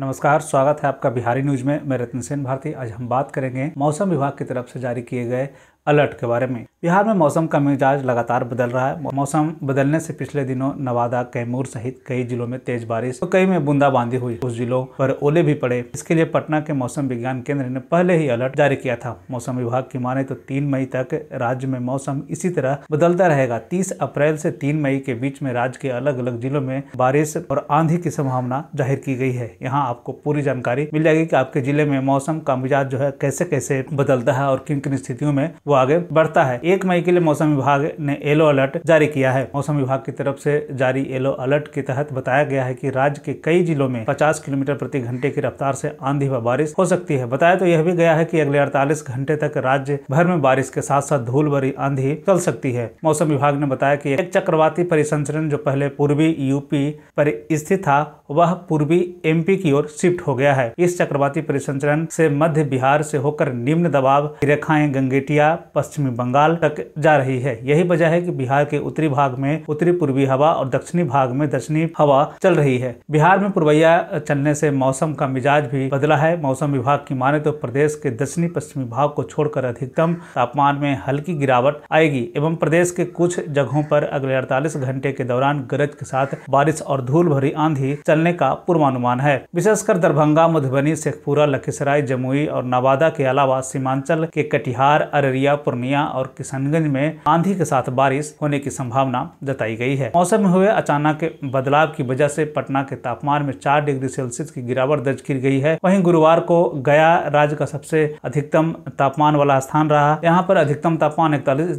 नमस्कार स्वागत है आपका बिहारी न्यूज में मैं रत्न सेन भारती आज हम बात करेंगे मौसम विभाग की तरफ से जारी किए गए अलर्ट के बारे में बिहार में मौसम का मिजाज लगातार बदल रहा है मौसम बदलने से पिछले दिनों नवादा कैमूर सहित कई जिलों में तेज बारिश तो कई में बूंदाबांदी हुई कुछ जिलों पर ओले भी पड़े इसके लिए पटना के मौसम विज्ञान केंद्र ने पहले ही अलर्ट जारी किया था मौसम विभाग की माने तो तीन मई तक राज्य में मौसम इसी तरह बदलता रहेगा तीस अप्रैल से तीन मई के बीच में राज्य के अलग अलग जिलों में बारिश और आंधी की संभावना जाहिर की गई है यहाँ आपको पूरी जानकारी मिल जाएगी की आपके जिले में मौसम का मिजाज जो है कैसे कैसे बदलता है और किन किन स्थितियों में आगे बढ़ता है एक मई के लिए मौसम विभाग ने येलो अलर्ट जारी किया है मौसम विभाग की तरफ से जारी येलो अलर्ट के तहत बताया गया है की राज्य के कई जिलों में पचास किलोमीटर प्रति घंटे की रफ्तार से आंधी व बारिश हो सकती है बताया तो यह भी गया है की अगले अड़तालीस घंटे तक राज्य भर में बारिश के साथ साथ धूल भरी आंधी चल सकती है मौसम विभाग ने बताया की एक चक्रवाती परिसंचरण जो पहले पूर्वी यूपी पर स्थित था वह पूर्वी एमपी की ओर शिफ्ट हो गया है इस चक्रवाती परिसंचरण से मध्य बिहार से होकर निम्न दबाव रेखाएं गंगेटिया पश्चिमी बंगाल तक जा रही है यही वजह है कि बिहार के उत्तरी भाग में उत्तरी पूर्वी हवा और दक्षिणी भाग में दक्षिणी हवा चल रही है बिहार में पुरवैया चलने से मौसम का मिजाज भी बदला है मौसम विभाग की माने तो प्रदेश के दक्षिणी पश्चिमी भाग को छोड़कर अधिकतम तापमान में हल्की गिरावट आएगी एवं प्रदेश के कुछ जगहों पर अगले अड़तालीस घंटे के दौरान गरज के साथ बारिश और धूल भरी आंधी चलने का पूर्वानुमान है विशेषकर दरभंगा मधुबनी शेखपुरा लखीसराय जमुई और नवादा के अलावा सीमांचल के कटिहार अररिया पूर्णिया और किशनगंज में आंधी के साथ बारिश होने की संभावना जताई गई है मौसम में हुए अचानक बदलाव की वजह से पटना के तापमान में चार डिग्री सेल्सियस की गिरावट दर्ज की गई है वहीं गुरुवार को गया राज्य का सबसे अधिकतम तापमान वाला स्थान रहा यहाँ पर अधिकतम तापमान इकतालीस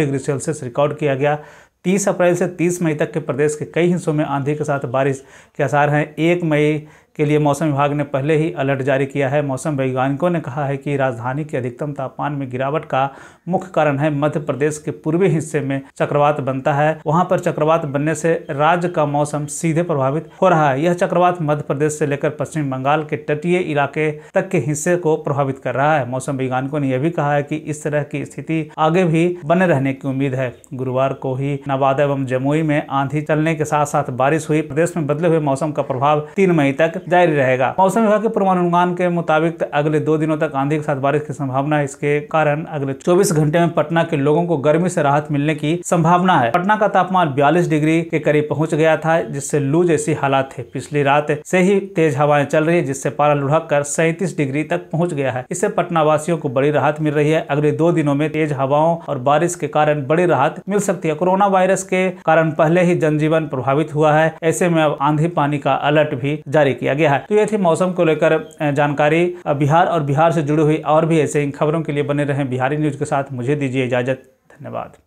डिग्री सेल्सियस रिकॉर्ड किया गया 30 अप्रैल से 30 मई तक के प्रदेश के कई हिस्सों में आंधी के साथ बारिश के आसार हैं 1 मई के लिए मौसम विभाग ने पहले ही अलर्ट जारी किया है मौसम वैज्ञानिकों ने कहा है कि राजधानी के अधिकतम तापमान में गिरावट का मुख्य कारण है मध्य प्रदेश के पूर्वी हिस्से में चक्रवात बनता है वहाँ पर चक्रवात बनने से राज्य का मौसम सीधे प्रभावित हो रहा है यह चक्रवात मध्य प्रदेश से लेकर पश्चिम बंगाल के तटीय इलाके तक के हिस्से को प्रभावित कर रहा है मौसम वैज्ञानिकों ने यह भी कहा है कि इस तरह की स्थिति आगे भी बने रहने की उम्मीद है गुरुवार को ही नवादा एवं जमुई में आंधी चलने के साथ साथ बारिश हुई प्रदेश में बदले हुए मौसम का प्रभाव तीन मई तक जारी रहेगा मौसम विभाग के पूर्वानुमान के मुताबिक तो अगले दो दिनों तक आंधी के साथ बारिश की संभावना है इसके कारण अगले चौबीस घंटे में पटना के लोगों को गर्मी से राहत मिलने की संभावना है पटना का तापमान बयालीस डिग्री के करीब पहुंच गया था जिससे लू जैसी हालात थे पिछली रात से ही तेज हवाएं चल रही है जिससे पारा लुढ़क कर सैतीस डिग्री तक पहुंच गया है इससे पटना वासियों को बड़ी राहत मिल रही है अगले दो दिनों में तेज हवाओं और बारिश के कारण बड़ी राहत मिल सकती है कोरोना वायरस के कारण पहले ही जनजीवन प्रभावित हुआ है ऐसे में अब आंधी पानी का अलर्ट भी जारी किया किया गया है तो ये थी मौसम को लेकर जानकारी बिहार और बिहार से जुड़ी हुई और भी ऐसे खबरों के लिए बने रहे बिहारी न्यूज के साथ मुझे दीजिए इजाजत धन्यवाद